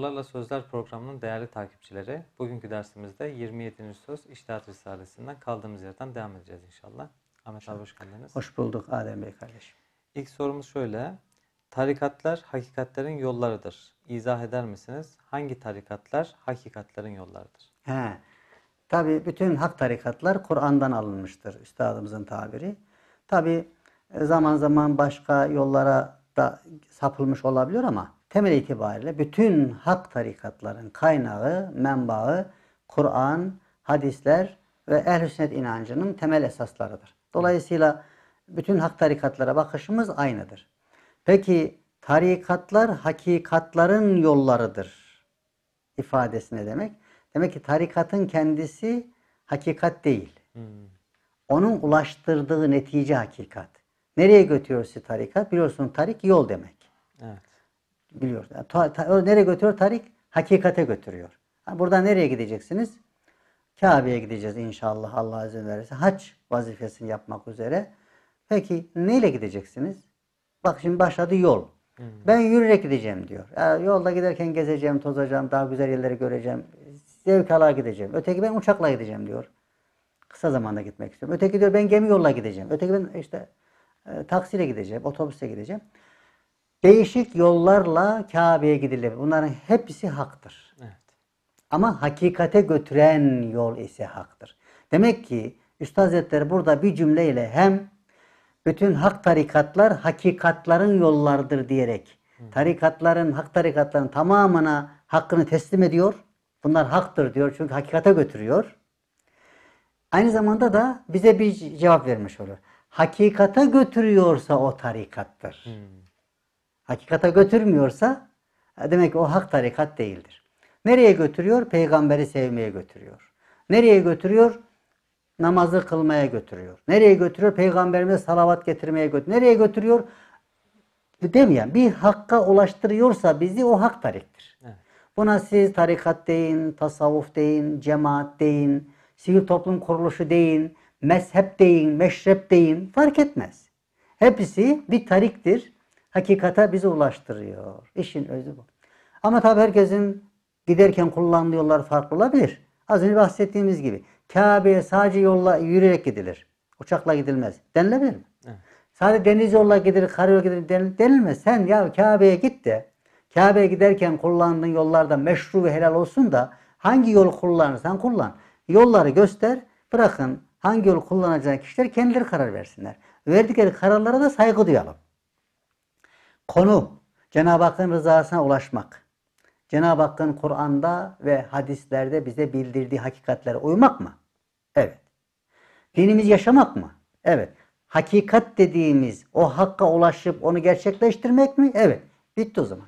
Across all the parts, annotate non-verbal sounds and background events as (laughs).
Sorularla Sözler programının değerli takipçileri, bugünkü dersimizde 27. Söz İçtihat Risalesi'nden kaldığımız yerden devam edeceğiz inşallah. Ahmet abi hoş geldiniz. Hoş bulduk Adem Bey kardeşim. İlk sorumuz şöyle. Tarikatlar hakikatlerin yollarıdır. İzah eder misiniz? Hangi tarikatlar hakikatlerin yollarıdır? He. Tabi bütün hak tarikatlar Kur'an'dan alınmıştır üstadımızın tabiri. Tabi e, zaman zaman başka yollara da sapılmış olabiliyor ama temel itibariyle bütün hak tarikatların kaynağı, menbaı Kur'an, hadisler ve ehl-i sünnet inancının temel esaslarıdır. Dolayısıyla bütün hak tarikatlara bakışımız aynıdır. Peki tarikatlar hakikatların yollarıdır ifadesi ne demek? Demek ki tarikatın kendisi hakikat değil. Hmm. Onun ulaştırdığı netice hakikat. Nereye götürüyor sizi tarikat? Biliyorsun tarik yol demek. Evet biliyor. Yani, ta, ta, nereye götürüyor tarik? Hakikate götürüyor. Yani buradan nereye gideceksiniz? Kabe'ye gideceğiz inşallah Allah izin verirse. Hac vazifesini yapmak üzere. Peki neyle gideceksiniz? Bak şimdi başladı yol. Hmm. Ben yürüyerek gideceğim diyor. Yani yolda giderken gezeceğim, tozacağım, daha güzel yerleri göreceğim, zevk alarak gideceğim. Öteki ben uçakla gideceğim diyor. Kısa zamanda gitmek istiyorum. Öteki diyor ben gemi yolla gideceğim. Öteki ben işte e, taksiyle gideceğim, otobüsle gideceğim. Değişik yollarla Kabe'ye gidilir. Bunların hepsi haktır. Evet. Ama hakikate götüren yol ise haktır. Demek ki Üstad Hazretleri burada bir cümleyle hem bütün hak tarikatlar hakikatların yollardır diyerek tarikatların, hak tarikatların tamamına hakkını teslim ediyor. Bunlar haktır diyor çünkü hakikate götürüyor. Aynı zamanda da bize bir cevap vermiş oluyor. Hakikate götürüyorsa o tarikattır. Hmm hakikata götürmüyorsa e, demek ki o hak tarikat değildir. Nereye götürüyor? Peygamberi sevmeye götürüyor. Nereye götürüyor? Namazı kılmaya götürüyor. Nereye götürüyor? Peygamberimize salavat getirmeye götürüyor. Nereye götürüyor? E, Demeyen bir hakka ulaştırıyorsa bizi o hak tariktir. Evet. Buna siz tarikat deyin, tasavvuf deyin, cemaat deyin, sivil toplum kuruluşu deyin, mezhep deyin, meşrep deyin fark etmez. Hepsi bir tariktir hakikata bizi ulaştırıyor. İşin özü bu. Ama tabi herkesin giderken kullandığı yollar farklı olabilir. Az önce bahsettiğimiz gibi Kabe'ye sadece yolla yürüyerek gidilir. Uçakla gidilmez. Denilebilir mi? Evet. Sadece deniz yolla gidilir, karayol gidilir denilmez. Sen ya Kabe'ye git de Kabe'ye giderken kullandığın yollarda meşru ve helal olsun da hangi yol kullanırsan kullan. Yolları göster, bırakın hangi yol kullanacağı kişiler kendileri karar versinler. Verdikleri kararlara da saygı duyalım. Konu Cenab-ı Hakk'ın rızasına ulaşmak. Cenab-ı Hakk'ın Kur'an'da ve hadislerde bize bildirdiği hakikatlere uymak mı? Evet. Dinimiz yaşamak mı? Evet. Hakikat dediğimiz o hakka ulaşıp onu gerçekleştirmek mi? Evet. Bitti o zaman.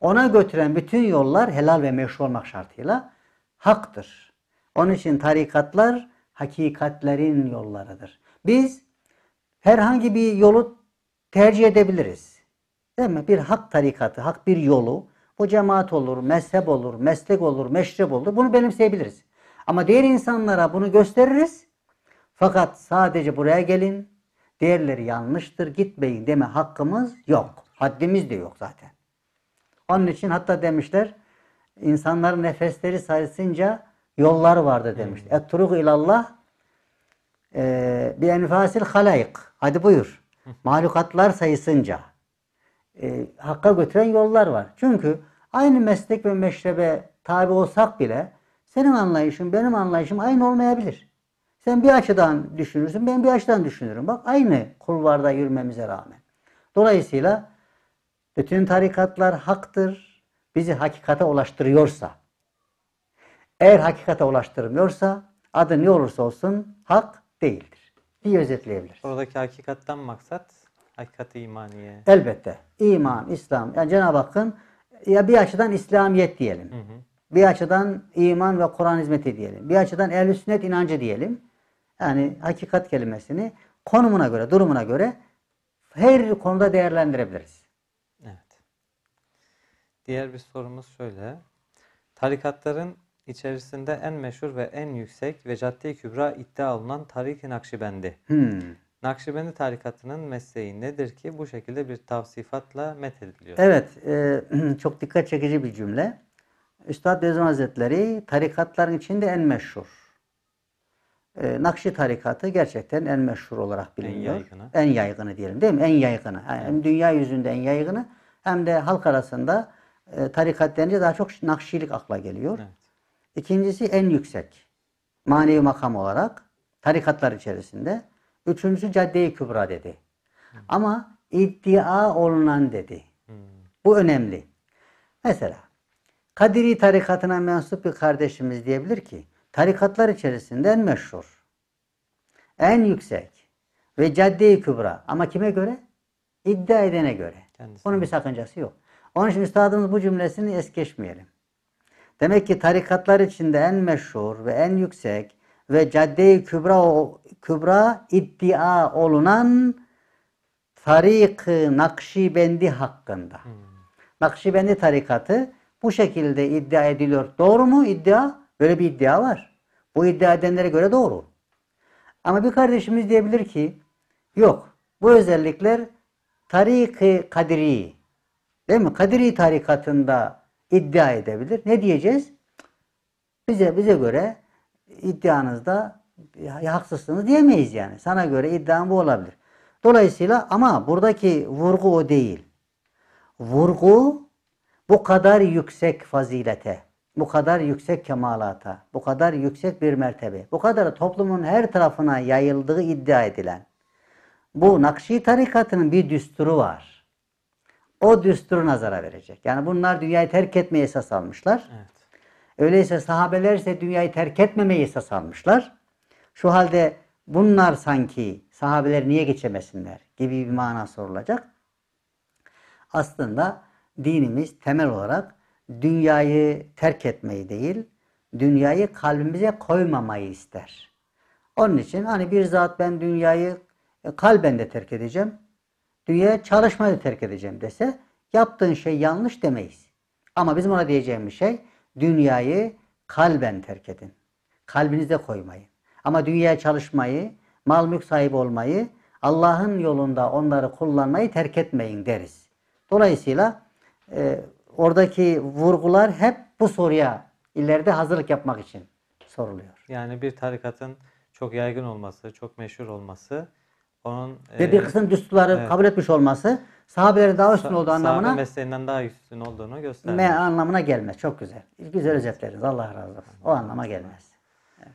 Ona götüren bütün yollar helal ve meşru olmak şartıyla haktır. Onun için tarikatlar hakikatlerin yollarıdır. Biz herhangi bir yolu tercih edebiliriz. Değil mi? Bir hak tarikatı, hak bir yolu. Bu cemaat olur, mezhep olur, meslek olur, meşrep olur. Bunu benimseyebiliriz. Ama diğer insanlara bunu gösteririz. Fakat sadece buraya gelin, diğerleri yanlıştır, gitmeyin deme hakkımız yok. Haddimiz de yok zaten. Onun için hatta demişler, insanların nefesleri sayısınca yollar vardı demiş. Hmm. Etturuk ilallah e, bir enfasil halayık. Hadi buyur. Mahlukatlar sayısınca e, hakka götüren yollar var. Çünkü aynı meslek ve meşrebe tabi olsak bile senin anlayışın benim anlayışım aynı olmayabilir. Sen bir açıdan düşünürsün, ben bir açıdan düşünürüm. Bak aynı kulvarda yürümemize rağmen. Dolayısıyla bütün tarikatlar haktır. Bizi hakikate ulaştırıyorsa, eğer hakikate ulaştırmıyorsa adı ne olursa olsun hak değildir. Bir özetleyebiliriz. Oradaki hakikatten maksat Hakikati imaniye. Elbette. İman, İslam. Yani Cenab-ı Hakk'ın ya bir açıdan İslamiyet diyelim. Hı hı. Bir açıdan iman ve Kur'an hizmeti diyelim. Bir açıdan ehl sünnet inancı diyelim. Yani hakikat kelimesini konumuna göre, durumuna göre her konuda değerlendirebiliriz. Evet. Diğer bir sorumuz şöyle. Tarikatların içerisinde en meşhur ve en yüksek ve caddi Kübra iddia alınan Tarik-i Nakşibendi. Hmm. Nakşibendi tarikatının mesleği nedir ki bu şekilde bir tavsifatla met ediliyor? Evet, e, (clears throat) çok dikkat çekici bir cümle. Üstad Bezim Hazretleri tarikatların içinde en meşhur. E, Nakşi tarikatı gerçekten en meşhur olarak biliniyor. En yaygını. En yaygını diyelim değil mi? En yaygını. Yani hem dünya yüzünde en yaygını hem de halk arasında e, tarikat denince daha çok nakşilik akla geliyor. Evet. İkincisi en yüksek. Manevi makam olarak tarikatlar içerisinde. Üçüncüsü Cadde-i Kübra dedi. Hmm. Ama iddia olunan dedi. Hmm. Bu önemli. Mesela Kadiri tarikatına mensup bir kardeşimiz diyebilir ki tarikatlar içerisinde en meşhur, en yüksek ve Cadde-i Kübra. Ama kime göre? İddia edene göre. Kendisine. Bunun bir sakıncası yok. Onun için üstadımız bu cümlesini es geçmeyelim. Demek ki tarikatlar içinde en meşhur ve en yüksek ve Cadde-i Kübra, Kübra iddia olunan Tarik-ı Nakşibendi hakkında. Hmm. Nakşibendi tarikatı bu şekilde iddia ediliyor. Doğru mu iddia? Böyle bir iddia var. Bu iddia edenlere göre doğru. Ama bir kardeşimiz diyebilir ki yok bu özellikler Tarik-i Kadiri değil mi? Kadiri tarikatında iddia edebilir. Ne diyeceğiz? Bize bize göre iddianızda haksızsınız diyemeyiz yani. Sana göre iddian bu olabilir. Dolayısıyla ama buradaki vurgu o değil. Vurgu bu kadar yüksek fazilete, bu kadar yüksek kemalata, bu kadar yüksek bir mertebe, bu kadar toplumun her tarafına yayıldığı iddia edilen bu Nakşi tarikatının bir düsturu var. O düsturu nazara verecek. Yani bunlar dünyayı terk etmeye esas almışlar. Evet. Öyleyse sahabeler ise dünyayı terk etmemeyi esas almışlar. Şu halde bunlar sanki sahabeler niye geçemesinler gibi bir mana sorulacak. Aslında dinimiz temel olarak dünyayı terk etmeyi değil, dünyayı kalbimize koymamayı ister. Onun için hani bir zat ben dünyayı e, kalben de terk edeceğim, dünyaya çalışmayı da terk edeceğim dese yaptığın şey yanlış demeyiz. Ama bizim ona diyeceğimiz şey dünyayı kalben terk edin. Kalbinize koymayın. Ama dünyaya çalışmayı, mal mülk sahibi olmayı, Allah'ın yolunda onları kullanmayı terk etmeyin deriz. Dolayısıyla e, oradaki vurgular hep bu soruya ileride hazırlık yapmak için soruluyor. Yani bir tarikatın çok yaygın olması, çok meşhur olması onun, ve bir e, kısım düsturları evet. kabul etmiş olması sahabelerin daha üstün olduğu anlamına sahabe mesleğinden daha üstün olduğunu gösterir. Me anlamına gelmez. Çok güzel. Güzel özetleriniz. Allah razı olsun. O anlama gelmez. Evet.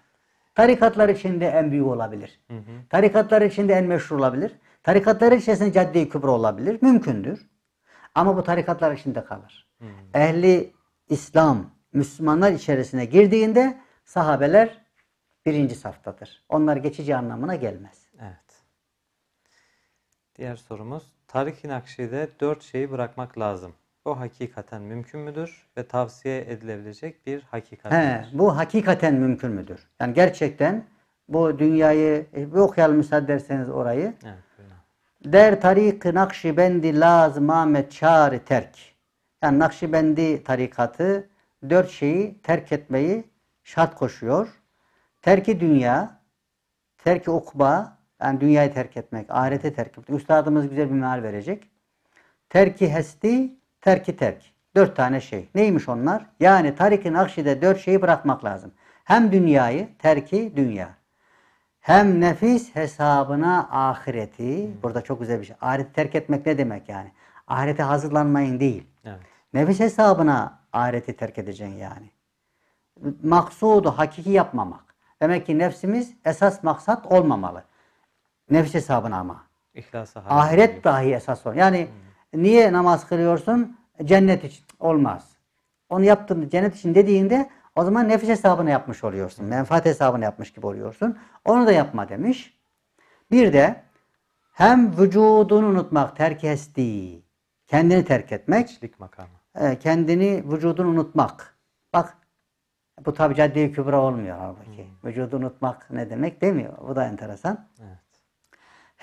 Tarikatlar içinde en büyük olabilir. Hı hı. Tarikatlar içinde en meşhur olabilir. Tarikatlar içerisinde cadde-i kübra olabilir. Mümkündür. Ama bu tarikatlar içinde kalır. Hı hı. Ehli İslam, Müslümanlar içerisine girdiğinde sahabeler birinci saftadır. Onlar geçici anlamına gelmez. Diğer sorumuz. Tarih-i Nakşi'de dört şeyi bırakmak lazım. O hakikaten mümkün müdür ve tavsiye edilebilecek bir hakikat He, Bu hakikaten mümkün müdür? Yani gerçekten bu dünyayı e, bir okuyalım müsaade ederseniz orayı. Evet, Der tarik-ı nakşibendi lazım Ahmet çağrı terk. Yani nakşibendi tarikatı dört şeyi terk etmeyi şart koşuyor. Terki dünya, terki ukba, yani dünyayı terk etmek, ahirete terk etmek. Üstadımız güzel bir meal verecek. Terki hesti, terki terk. Dört tane şey. Neymiş onlar? Yani tarikin akşide dört şeyi bırakmak lazım. Hem dünyayı, terki dünya. Hem nefis hesabına ahireti. Hmm. Burada çok güzel bir şey. Ahireti terk etmek ne demek yani? Ahirete hazırlanmayın değil. Evet. Nefis hesabına ahireti terk edeceksin yani. Maksudu hakiki yapmamak. Demek ki nefsimiz esas maksat olmamalı. Nefis hesabına ama. İhlasa Ahiret ediyor. dahi esas olan. Yani hmm. niye namaz kılıyorsun? Cennet için. Olmaz. Onu yaptın cennet için dediğinde o zaman nefis hesabını yapmış oluyorsun. Menfaat hesabını yapmış gibi oluyorsun. Onu da yapma demiş. Bir de hem vücudunu unutmak, terk esti. Kendini terk etmek. Hiçlik makamı. Ee, kendini, vücudunu unutmak. Bak bu tabi cadde kübra olmuyor halbuki. Hmm. Vücudu unutmak ne demek demiyor. Bu da enteresan. Evet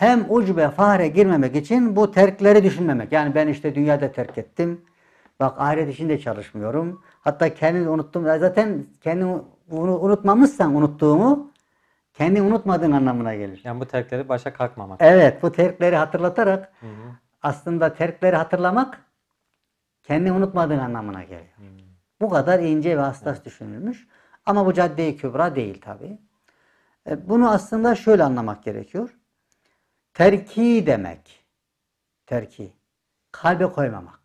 hem ucbe fare girmemek için bu terkleri düşünmemek. Yani ben işte dünyada terk ettim. Bak ahiret için de çalışmıyorum. Hatta kendini unuttum. Zaten kendini unutmamışsan unuttuğumu kendi unutmadığın anlamına gelir. Yani bu terkleri başa kalkmamak. Evet bu terkleri hatırlatarak hı hı. aslında terkleri hatırlamak kendi unutmadığın anlamına geliyor. Hı. Bu kadar ince ve hassas hı. düşünülmüş. Ama bu cadde-i kübra değil tabi. E, bunu aslında şöyle anlamak gerekiyor. Terki demek. Terki. Kalbe koymamak.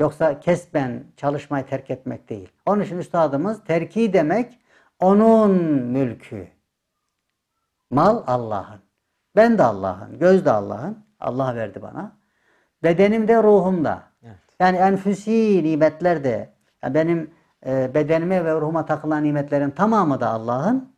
Yoksa kesben çalışmayı terk etmek değil. Onun için üstadımız terki demek onun mülkü. Mal Allah'ın. Ben de Allah'ın. Göz de Allah'ın. Allah verdi bana. Bedenim de ruhum da. Evet. Yani enfüsi nimetler de yani benim e, bedenime ve ruhuma takılan nimetlerin tamamı da Allah'ın.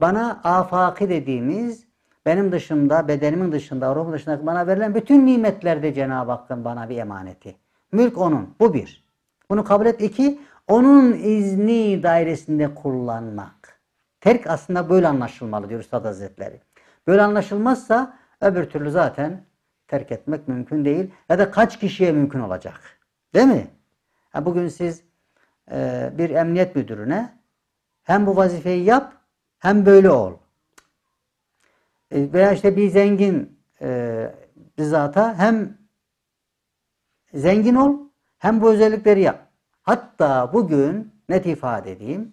Bana afaki dediğimiz benim dışımda, bedenimin dışında, ruhumun dışında bana verilen bütün nimetler de Cenab-ı Hakk'ın bana bir emaneti. Mülk onun. Bu bir. Bunu kabul et. İki, onun izni dairesinde kullanmak. Terk aslında böyle anlaşılmalı diyor Üstad Hazretleri. Böyle anlaşılmazsa öbür türlü zaten terk etmek mümkün değil. Ya da kaç kişiye mümkün olacak. Değil mi? Ha bugün siz e, bir emniyet müdürüne hem bu vazifeyi yap hem böyle ol. E, veya işte bir zengin e, bir hem zengin ol hem bu özellikleri yap. Hatta bugün net ifade edeyim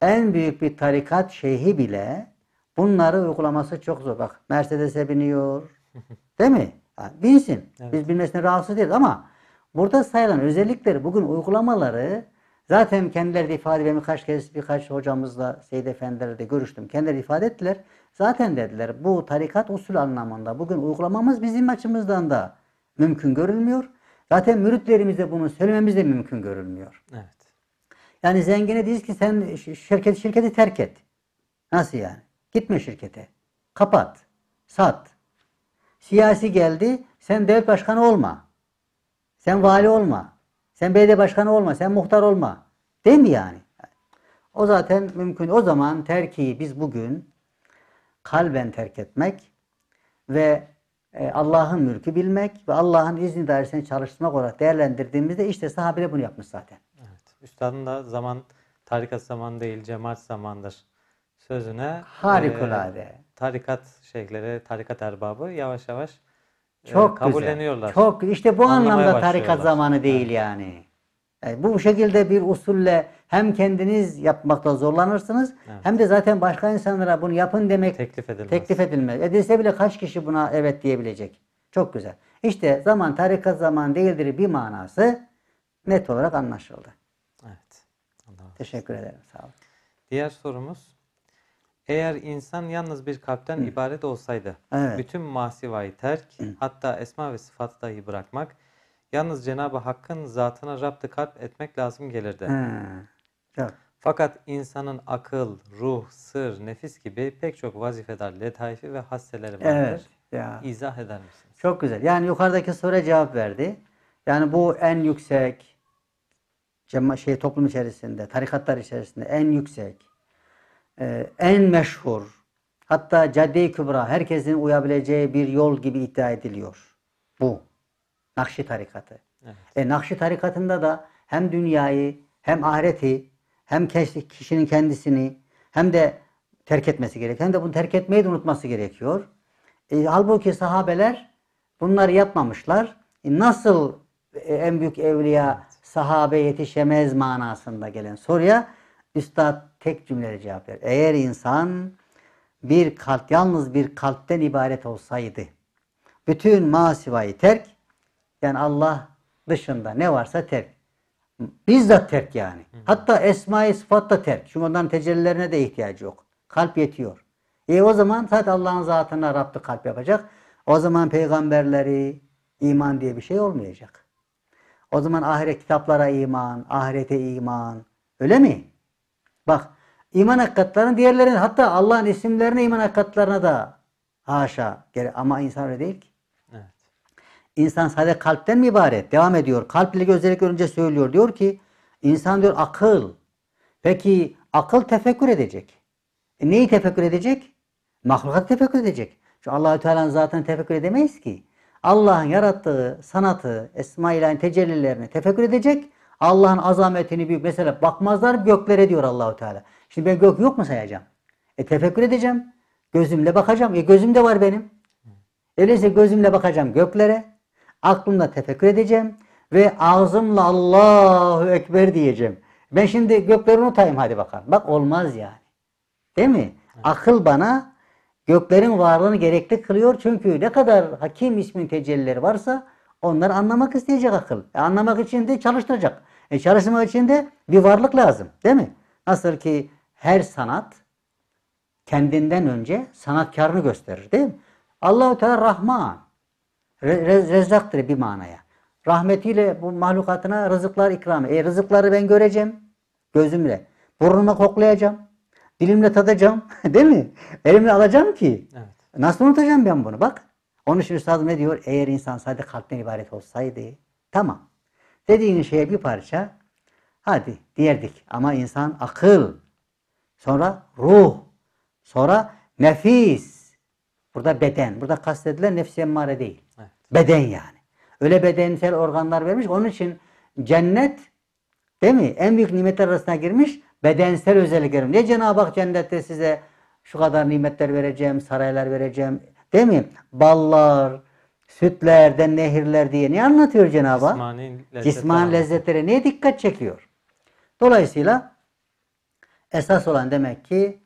en büyük bir tarikat şeyhi bile bunları uygulaması çok zor. Bak Mercedes'e biniyor. (laughs) Değil mi? Ha, binsin. Evet. Biz binmesine rahatsız değiliz ama burada sayılan özellikleri bugün uygulamaları Zaten kendileri de ifade vermiş birkaç kez birkaç hocamızla Seyyid Efendilerle de görüştüm. Kendileri ifade ettiler. Zaten dediler bu tarikat usul anlamında bugün uygulamamız bizim açımızdan da mümkün görülmüyor. Zaten müritlerimize bunu söylememiz de mümkün görülmüyor. Evet. Yani zengine diyoruz ki sen şirket, şirketi terk et. Nasıl yani? Gitme şirkete. Kapat. Sat. Siyasi geldi. Sen devlet başkanı olma. Sen vali olma. Sen belediye başkanı olma, sen muhtar olma. Değil mi yani? O zaten mümkün. O zaman terkiyi biz bugün kalben terk etmek ve e, Allah'ın mülkü bilmek ve Allah'ın izni dairesine çalışmak olarak değerlendirdiğimizde işte sahabe bunu yapmış zaten. Evet. Üstadın da zaman tarikat zaman değil cemaat zamandır sözüne e, harikulade e, tarikat şeyhleri, tarikat erbabı yavaş yavaş ee, çok e, kabulleniyorlar. Güzel. Çok işte bu anlamda tarikat zamanı değil yani. yani. Ee, yani bu şekilde bir usulle hem kendiniz yapmakta zorlanırsınız evet. hem de zaten başka insanlara bunu yapın demek teklif edilmez. Teklif edilmez. Edilse bile kaç kişi buna evet diyebilecek? Çok güzel. İşte zaman tarikat zaman değildir bir manası net olarak anlaşıldı. Evet. Allah Teşekkür ederim. Sağ olun. Diğer sorumuz eğer insan yalnız bir kalpten Hı. ibaret olsaydı, evet. bütün masivayı terk, Hı. hatta esma ve sıfatı dahi bırakmak, yalnız Cenab-ı Hakk'ın zatına rabdı kalp etmek lazım gelirdi. Fakat insanın akıl, ruh, sır, nefis gibi pek çok vazifedar letaifi ve hasseleri vardır. Evet. Ya. İzah eder misiniz? Çok güzel. Yani yukarıdaki soruya cevap verdi. Yani bu en yüksek, şey toplum içerisinde, tarikatlar içerisinde en yüksek, e, en meşhur hatta Cadde-i Kübra herkesin uyabileceği bir yol gibi iddia ediliyor. Bu. Nakşi tarikatı. Evet. E, Nakşi tarikatında da hem dünyayı hem ahireti hem kişinin kendisini hem de terk etmesi gerekiyor. Hem de bunu terk etmeyi de unutması gerekiyor. E, halbuki sahabeler bunları yapmamışlar. E, nasıl e, en büyük evliya sahabe yetişemez manasında gelen soruya Üstad tek cümleyle cevap verir. Eğer insan bir kalp, yalnız bir kalpten ibaret olsaydı, bütün masivayı terk, yani Allah dışında ne varsa terk. Bizzat terk yani. Hı. Hatta esma-i sıfat da terk. Çünkü onların tecellilerine de ihtiyacı yok. Kalp yetiyor. E o zaman zaten Allah'ın zatına Rab'dı kalp yapacak. O zaman peygamberleri iman diye bir şey olmayacak. O zaman ahiret kitaplara iman, ahirete iman. Öyle mi? Bak iman hakikatlarının diğerlerinin hatta Allah'ın isimlerine iman hakikatlarına da haşa gerek. Ama insan öyle değil ki. İnsan sadece kalpten mi ibaret? Devam ediyor. Kalp ile gözleri görünce söylüyor. Diyor ki insan diyor akıl. Peki akıl tefekkür edecek. E neyi tefekkür edecek? Mahlukatı tefekkür edecek. Çünkü Allahü Teala'nın zaten tefekkür edemeyiz ki. Allah'ın yarattığı sanatı, Esma-i tecellilerini tefekkür edecek. Allah'ın azametini büyük. Mesela bakmazlar göklere diyor Allahu Teala. Şimdi ben gök yok mu sayacağım? E tefekkür edeceğim. Gözümle bakacağım. E gözüm de var benim. Öyleyse e, gözümle bakacağım göklere. Aklımla tefekkür edeceğim. Ve ağzımla Allahu Ekber diyeceğim. Ben şimdi gökleri unutayım hadi bakalım. Bak olmaz yani. Değil mi? Akıl bana göklerin varlığını gerekli kılıyor. Çünkü ne kadar hakim ismin tecellileri varsa onları anlamak isteyecek akıl. E anlamak için de çalıştıracak. E çalışma için de bir varlık lazım değil mi? Nasıl ki her sanat kendinden önce sanatkarını gösterir değil mi? Allahu Teala Rahman. Re rezzaktır bir manaya. Rahmetiyle bu mahlukatına rızıklar ikram. E rızıkları ben göreceğim gözümle. Burnuma koklayacağım. Dilimle tadacağım. (laughs) değil mi? Elimle alacağım ki. Evet. Nasıl unutacağım ben bunu? Bak. Onun için üstadım ne diyor? Eğer insan sadece kalpten ibaret olsaydı tamam. Dediğin şeye bir parça hadi diyerdik ama insan akıl, sonra ruh, sonra nefis. Burada beden. Burada kastedilen nefsi emmare değil. Evet. Beden yani. Öyle bedensel organlar vermiş. Onun için cennet değil mi? En büyük nimetler arasına girmiş. Bedensel özelliklerim. Ne Cenab-ı Hak cennette size şu kadar nimetler vereceğim, saraylar vereceğim. Değil mi? Ballar, sütlerden nehirler diye ne anlatıyor Cenab-ı Hak? Cismani, lezzetler Cismani lezzetlere ne dikkat çekiyor? Dolayısıyla esas olan demek ki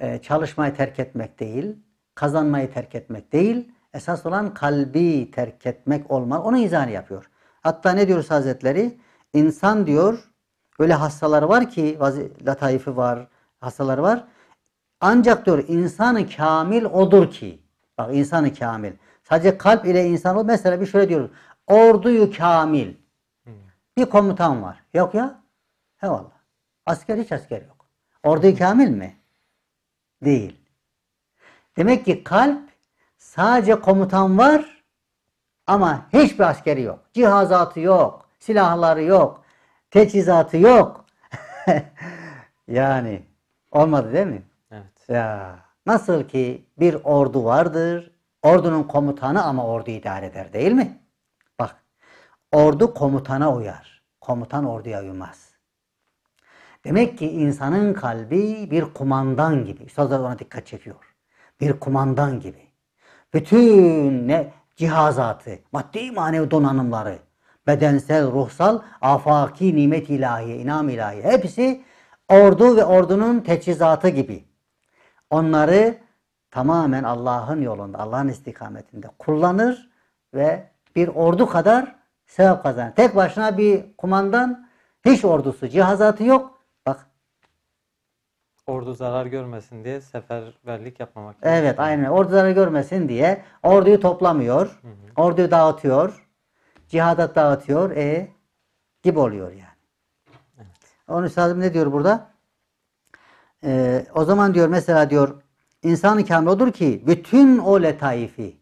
e, çalışmayı terk etmek değil, kazanmayı terk etmek değil, esas olan kalbi terk etmek olma. Onu izahını yapıyor. Hatta ne diyoruz Hazretleri? İnsan diyor, öyle hastalar var ki, lataifi var, hastalar var. Ancak diyor insanı kamil odur ki, Bak insanı kamil. Sadece kalp ile insan o. Mesela bir şöyle diyoruz. Orduyu kamil. Hmm. Bir komutan var. Yok ya. Eyvallah. Asker hiç asker yok. Orduyu kamil mi? Değil. Demek ki kalp sadece komutan var ama hiçbir askeri yok. Cihazatı yok. Silahları yok. Teçhizatı yok. (laughs) yani olmadı değil mi? Evet. Ya. Nasıl ki bir ordu vardır, ordunun komutanı ama ordu idare eder değil mi? Bak, ordu komutana uyar, komutan orduya uymaz. Demek ki insanın kalbi bir kumandan gibi. Üstadlar ona dikkat çekiyor. Bir kumandan gibi. Bütün ne cihazatı, maddi manevi donanımları, bedensel, ruhsal, afaki nimet ilahi, inam ilahi hepsi ordu ve ordunun teçhizatı gibi onları tamamen Allah'ın yolunda, Allah'ın istikametinde kullanır ve bir ordu kadar sevap kazanır. Tek başına bir kumandan hiç ordusu, cihazatı yok. Bak. Ordu zarar görmesin diye seferberlik yapmamak. Evet aynı Ordu zarar görmesin diye orduyu toplamıyor. Hı hı. Orduyu dağıtıyor. Cihadat dağıtıyor. E gibi oluyor yani. Evet. Onun üstadım ne diyor burada? e, o zaman diyor mesela diyor insanın ı kamil odur ki bütün o letaifi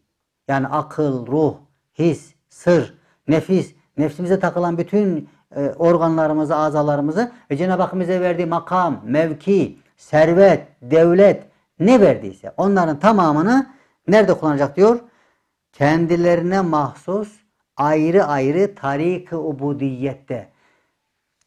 yani akıl, ruh, his, sır, nefis, nefsimize takılan bütün e, organlarımızı, azalarımızı ve Cenab-ı Hak bize verdiği makam, mevki, servet, devlet ne verdiyse onların tamamını nerede kullanacak diyor? Kendilerine mahsus ayrı ayrı tarik-ı ubudiyette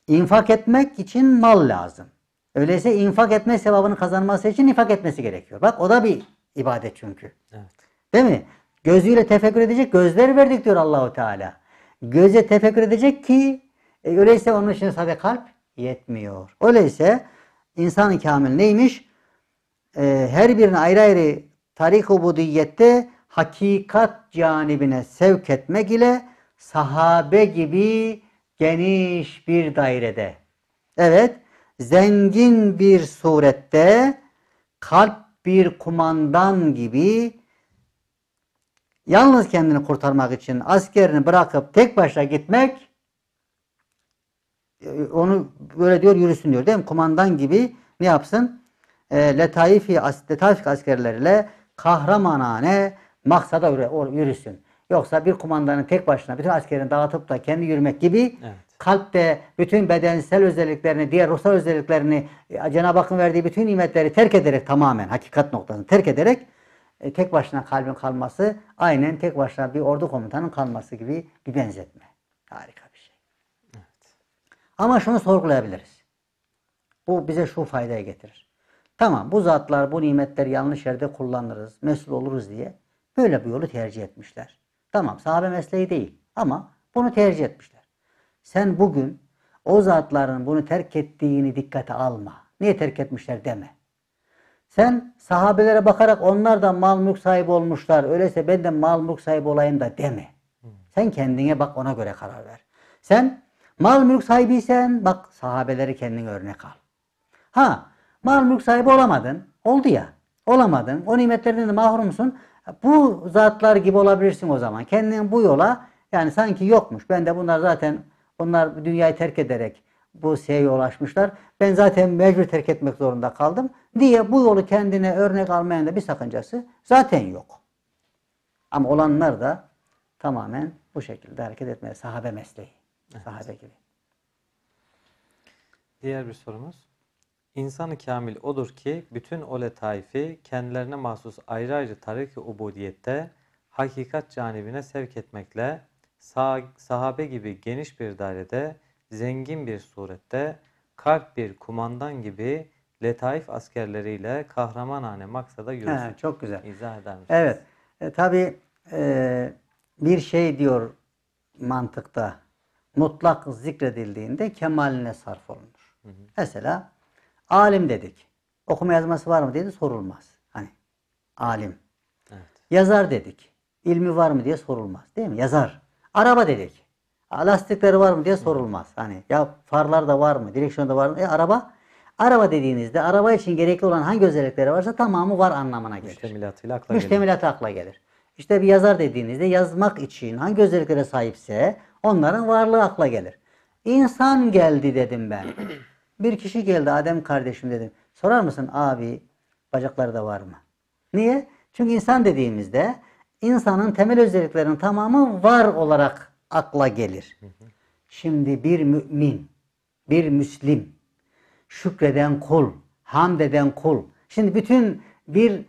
infak etmek için mal lazım. Öyleyse infak etme sevabını kazanması için infak etmesi gerekiyor. Bak o da bir ibadet çünkü. Evet. Değil mi? Gözüyle tefekkür edecek gözler verdik diyor Allahu Teala. Göze tefekkür edecek ki e, öyleyse onun için sadece kalp yetmiyor. Öyleyse insan-ı kamil neymiş? E, her birine ayrı ayrı tarih ubudiyette hakikat canibine sevk etmek ile sahabe gibi geniş bir dairede. Evet zengin bir surette kalp bir kumandan gibi yalnız kendini kurtarmak için askerini bırakıp tek başına gitmek e, onu böyle diyor yürüsün diyor değil mi? Kumandan gibi ne yapsın? E, letaifi, letaifik askerlerle kahramanane maksada yürüsün. Yoksa bir kumandanın tek başına bütün askerini dağıtıp da kendi yürümek gibi evet kalp de bütün bedensel özelliklerini, diğer ruhsal özelliklerini, e, Cenab-ı Hakk'ın verdiği bütün nimetleri terk ederek tamamen hakikat noktasını terk ederek e, tek başına kalbin kalması aynen tek başına bir ordu komutanın kalması gibi bir benzetme. Harika bir şey. Evet. Ama şunu sorgulayabiliriz. Bu bize şu faydayı getirir. Tamam bu zatlar bu nimetleri yanlış yerde kullanırız, mesul oluruz diye böyle bir yolu tercih etmişler. Tamam sahabe mesleği değil ama bunu tercih etmişler. Sen bugün o zatların bunu terk ettiğini dikkate alma. Niye terk etmişler deme. Sen sahabelere bakarak onlar da mal mülk sahibi olmuşlar. Öyleyse ben de mal mülk sahibi olayım da deme. Sen kendine bak ona göre karar ver. Sen mal mülk sahibiysen bak sahabeleri kendin örnek al. Ha mal mülk sahibi olamadın. Oldu ya. Olamadın. O nimetlerden de mahrumsun. Bu zatlar gibi olabilirsin o zaman. Kendin bu yola yani sanki yokmuş. Ben de bunlar zaten onlar dünyayı terk ederek bu seyye ulaşmışlar. Ben zaten mecbur terk etmek zorunda kaldım. Diye bu yolu kendine örnek almayan da bir sakıncası zaten yok. Ama olanlar da tamamen bu şekilde hareket etmeye sahabe mesleği. Evet. Sahabe gibi. Diğer bir sorumuz. İnsanı kamil odur ki bütün o letaifi kendilerine mahsus ayrı ayrı tarik-i ubudiyette hakikat canibine sevk etmekle sahabe gibi geniş bir dairede, zengin bir surette, kalp bir kumandan gibi letaif askerleriyle kahramanane maksada yürüsün. He, çok güzel. İzah eder misiniz? Evet. E, tabii e, bir şey diyor mantıkta mutlak zikredildiğinde kemaline sarf olunur. Hı hı. Mesela alim dedik. Okuma yazması var mı diye sorulmaz. Hani alim. Evet. Yazar dedik. İlmi var mı diye sorulmaz. Değil mi? Yazar. Araba dedik. Lastikleri var mı diye sorulmaz. Hani ya farlar da var mı, direksiyon da var mı? E araba Araba dediğinizde araba için gerekli olan hangi özellikleri varsa tamamı var anlamına gelir. Müştemilatıyla akla Müştemilatı gelir. akla gelir. İşte bir yazar dediğinizde yazmak için hangi özelliklere sahipse onların varlığı akla gelir. İnsan geldi dedim ben. (clears throat) bir kişi geldi Adem kardeşim dedim. Sorar mısın abi bacakları da var mı? Niye? Çünkü insan dediğimizde insanın temel özelliklerinin tamamı var olarak akla gelir. Şimdi bir mümin, bir müslim, şükreden kul, hamd eden kul. Şimdi bütün bir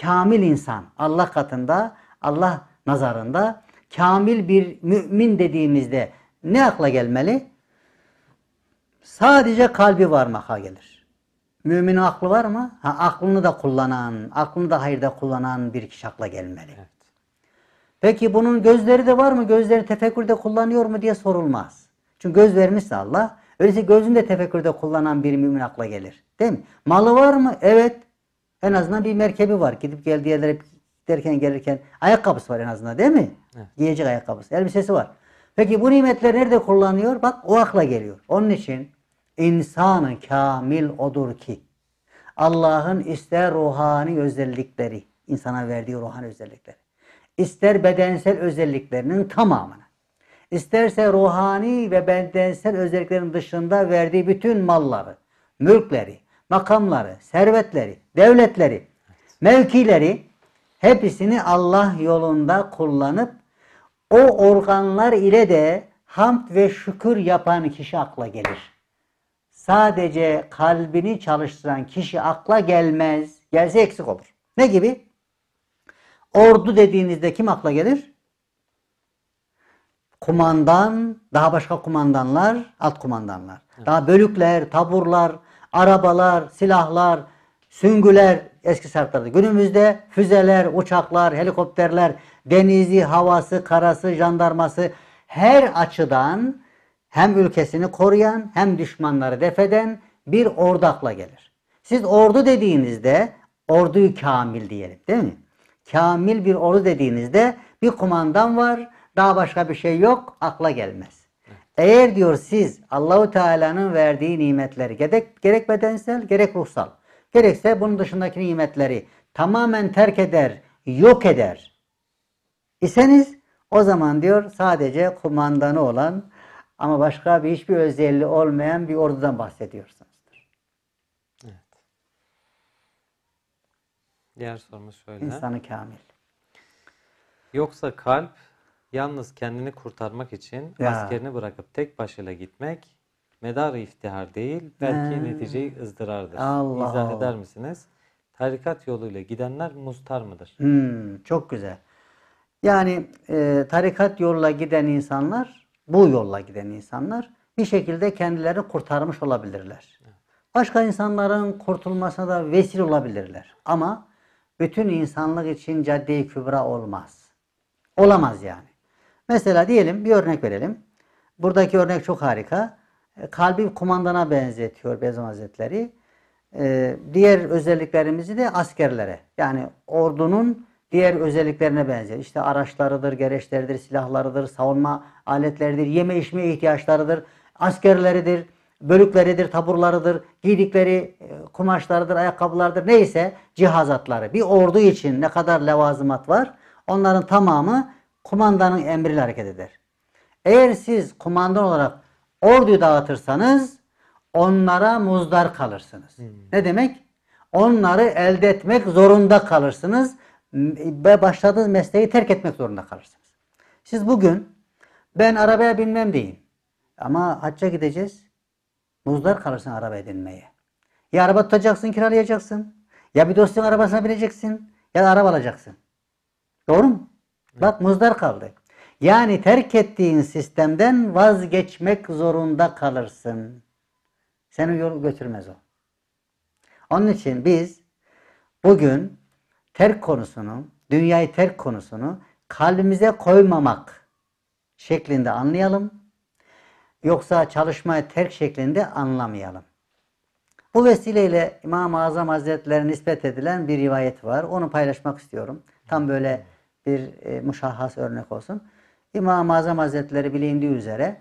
kamil insan Allah katında, Allah nazarında kamil bir mümin dediğimizde ne akla gelmeli? Sadece kalbi varmaka gelir. Müminin aklı var mı? Ha, aklını da kullanan, aklını da hayırda kullanan bir kişi akla gelmeli. Evet. Peki bunun gözleri de var mı? Gözleri tefekkürde kullanıyor mu diye sorulmaz. Çünkü göz vermişse Allah. Öyleyse gözünü de tefekkürde kullanan bir mümin akla gelir. Değil mi? Malı var mı? Evet. En azından bir merkebi var. Gidip geldiği yerlere derken gelirken ayakkabısı var en azından değil mi? Evet. Giyecek ayakkabısı, elbisesi var. Peki bu nimetler nerede kullanıyor? Bak o akla geliyor. Onun için insanın kamil odur ki Allah'ın ister ruhani özellikleri, insana verdiği ruhani özellikleri ister bedensel özelliklerinin tamamını, isterse ruhani ve bedensel özelliklerin dışında verdiği bütün malları, mülkleri, makamları, servetleri, devletleri, mevkileri hepsini Allah yolunda kullanıp o organlar ile de hamd ve şükür yapan kişi akla gelir. Sadece kalbini çalıştıran kişi akla gelmez. Gelse eksik olur. Ne gibi? Ordu dediğinizde kim akla gelir? Kumandan, daha başka kumandanlar, alt kumandanlar. Evet. Daha bölükler, taburlar, arabalar, silahlar, süngüler eski şartlarda. Günümüzde füzeler, uçaklar, helikopterler, denizi, havası, karası, jandarması her açıdan hem ülkesini koruyan hem düşmanları defeden bir ordakla gelir. Siz ordu dediğinizde orduyu kamil diyelim değil mi? kamil bir ordu dediğinizde bir kumandan var, daha başka bir şey yok, akla gelmez. Eğer diyor siz Allahu Teala'nın verdiği nimetleri gerek, gerek bedensel gerek ruhsal gerekse bunun dışındaki nimetleri tamamen terk eder, yok eder iseniz o zaman diyor sadece kumandanı olan ama başka bir hiçbir özelliği olmayan bir ordudan bahsediyoruz. Diğer sorumu şöyle? İnsanı kamil. Yoksa kalp yalnız kendini kurtarmak için ya. askerini bırakıp tek başına gitmek medar iftihar değil belki ha. neticeyi ızdırardır. Allah İzah eder misiniz? Tarikat yoluyla gidenler mustar mıdır? Hmm, çok güzel. Yani e, tarikat yolla giden insanlar, bu yolla giden insanlar bir şekilde kendilerini kurtarmış olabilirler. Başka insanların kurtulmasına da vesile olabilirler. Ama bütün insanlık için cadde-i kübra olmaz. Olamaz yani. Mesela diyelim bir örnek verelim. Buradaki örnek çok harika. E, kalbi kumandana benzetiyor Bezon Hazretleri. E, diğer özelliklerimizi de askerlere yani ordunun diğer özelliklerine benzer. İşte araçlarıdır, gereçleridir, silahlarıdır, savunma aletleridir, yeme içme ihtiyaçlarıdır, askerleridir bölükleridir, taburlarıdır, giydikleri e, kumaşlardır, ayakkabılardır neyse cihazatları. Bir ordu için ne kadar levazımat var onların tamamı kumandanın emriyle hareket eder. Eğer siz kumandan olarak orduyu dağıtırsanız onlara muzdar kalırsınız. Hmm. Ne demek? Onları elde etmek zorunda kalırsınız ve başladığınız mesleği terk etmek zorunda kalırsınız. Siz bugün ben arabaya binmem deyin ama hacca gideceğiz muzlar kalırsın araba edinmeye. Ya araba tutacaksın, kiralayacaksın. Ya bir dostun arabasına bineceksin. Ya da araba alacaksın. Doğru mu? Evet. Bak muzlar kaldı. Yani terk ettiğin sistemden vazgeçmek zorunda kalırsın. Seni yol götürmez o. Onun için biz bugün terk konusunu, dünyayı terk konusunu kalbimize koymamak şeklinde anlayalım. Yoksa çalışmayı terk şeklinde anlamayalım. Bu vesileyle İmam-ı Azam Hazretleri nispet edilen bir rivayet var. Onu paylaşmak istiyorum. Tam böyle bir e, muşahhas örnek olsun. İmam-ı Azam Hazretleri bilindiği üzere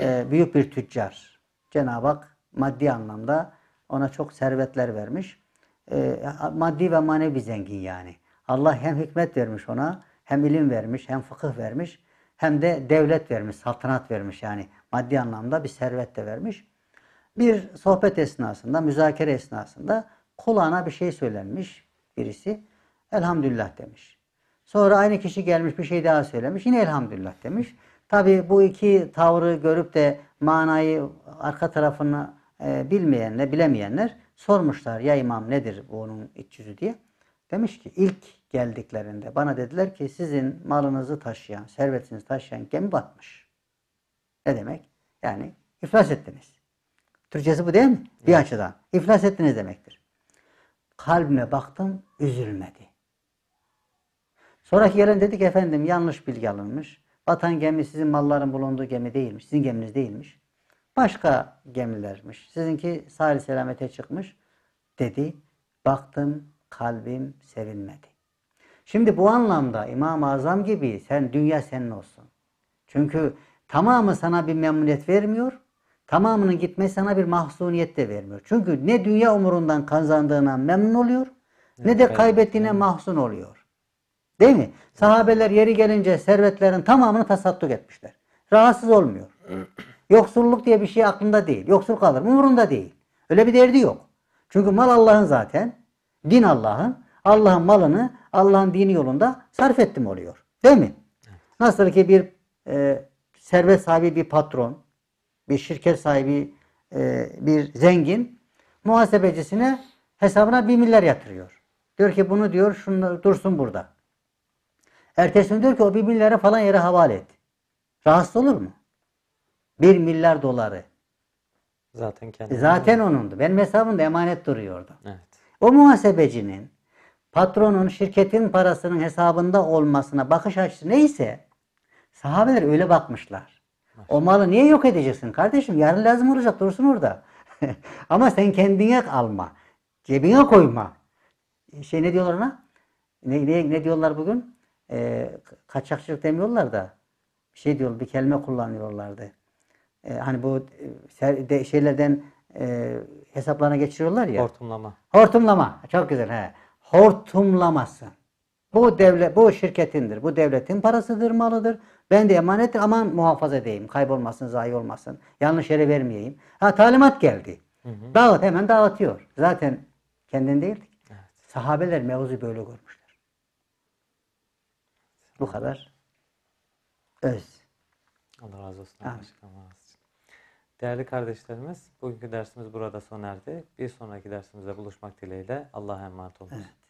e, büyük bir tüccar. Cenab-ı Hak maddi anlamda ona çok servetler vermiş. E, maddi ve manevi zengin yani. Allah hem hikmet vermiş ona, hem ilim vermiş, hem fıkıh vermiş, hem de devlet vermiş, saltanat vermiş yani maddi anlamda bir servet de vermiş. Bir sohbet esnasında, müzakere esnasında kulağına bir şey söylenmiş birisi. Elhamdülillah demiş. Sonra aynı kişi gelmiş bir şey daha söylemiş. Yine elhamdülillah demiş. Tabi bu iki tavrı görüp de manayı arka tarafını e, bilmeyenler, bilemeyenler sormuşlar ya imam nedir bunun iç yüzü diye. Demiş ki ilk geldiklerinde bana dediler ki sizin malınızı taşıyan, servetinizi taşıyan gemi batmış. Ne demek? Yani iflas ettiniz. Türkçesi bu değil mi? Bir evet. açıdan. İflas ettiniz demektir. Kalbime baktım, üzülmedi. Sonraki gelen dedik efendim yanlış bilgi alınmış. Vatan gemi sizin malların bulunduğu gemi değilmiş. Sizin geminiz değilmiş. Başka gemilermiş. Sizinki sahil selamete çıkmış dedi. Baktım kalbim sevinmedi. Şimdi bu anlamda İmam-ı Azam gibi sen dünya senin olsun. Çünkü Tamamı sana bir memnuniyet vermiyor. Tamamının gitmesi sana bir mahzuniyet de vermiyor. Çünkü ne dünya umurundan kazandığına memnun oluyor ne de kaybettiğine evet. mahzun oluyor. Değil mi? Sahabeler yeri gelince servetlerin tamamını tasadduk etmişler. Rahatsız olmuyor. (clears throat) Yoksulluk diye bir şey aklında değil. Yoksul kalır Umurunda değil. Öyle bir derdi yok. Çünkü mal Allah'ın zaten. Din Allah'ın. Allah'ın malını Allah'ın dini yolunda sarf ettim oluyor. Değil mi? Nasıl ki bir e, servet sahibi bir patron, bir şirket sahibi e, bir zengin muhasebecisine hesabına bir milyar yatırıyor. Diyor ki bunu diyor şunu dursun burada. Ertesi gün diyor ki o bir milyarı falan yere havale et. Rahatsız olur mu? Bir milyar doları. Zaten kendi. E, zaten onundu. Benim hesabımda emanet duruyordu. Evet. O muhasebecinin patronun şirketin parasının hesabında olmasına bakış açısı neyse Sahabeler öyle bakmışlar. O malı niye yok edeceksin kardeşim? Yarın lazım olacak dursun orada. (laughs) Ama sen kendine alma. Cebine koyma. E, şey ne diyorlar ona? Ne, ne, ne diyorlar bugün? Ee, kaçakçılık demiyorlar da. şey diyor, bir kelime kullanıyorlardı. Ee, hani bu e, de, şeylerden e, hesaplarına geçiriyorlar ya. Hortumlama. Hortumlama. Çok güzel. He. Hortumlamasın. Bu devlet, bu şirketindir. Bu devletin parasıdır, malıdır. Ben de emaneti ama muhafaza edeyim. Kaybolmasın, zayi olmasın. Yanlış yere vermeyeyim. Ha talimat geldi. Hı hı. Dağıt hemen dağıtıyor. Zaten kendin değildik. Evet. Sahabeler mevzu böyle görmüşler. Bu kadar öz. Allah razı olsun. Değerli kardeşlerimiz, bugünkü dersimiz burada sona erdi. Bir sonraki dersimizde buluşmak dileğiyle Allah'a emanet olun. Evet.